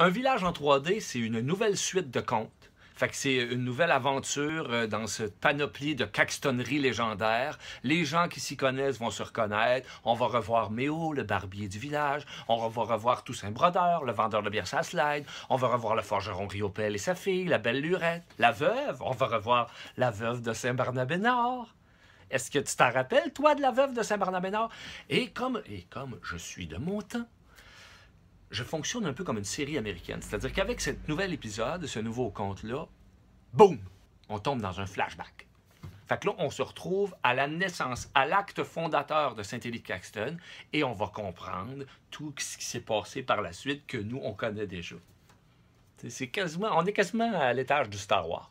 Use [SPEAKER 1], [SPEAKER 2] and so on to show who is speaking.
[SPEAKER 1] Un village en 3D, c'est une nouvelle suite de contes. Fait que c'est une nouvelle aventure euh, dans ce panoplie de caxtonneries légendaires. Les gens qui s'y connaissent vont se reconnaître. On va revoir Méo, le barbier du village. On va revoir Toussaint Brodeur, le vendeur de bière sa slide. On va revoir le forgeron Riopel et sa fille, la belle Lurette. La veuve, on va revoir la veuve de Saint-Barnabé-Nord. Est-ce que tu t'en rappelles, toi, de la veuve de Saint-Barnabé-Nord? Et comme, et comme je suis de mon temps, je fonctionne un peu comme une série américaine. C'est-à-dire qu'avec ce nouvel épisode, ce nouveau conte-là, boum, on tombe dans un flashback. Fait que là, on se retrouve à la naissance, à l'acte fondateur de Saint-Élie-Caxton, et on va comprendre tout ce qui s'est passé par la suite que nous, on connaît déjà. C'est quasiment, on est quasiment à l'étage du Star Wars.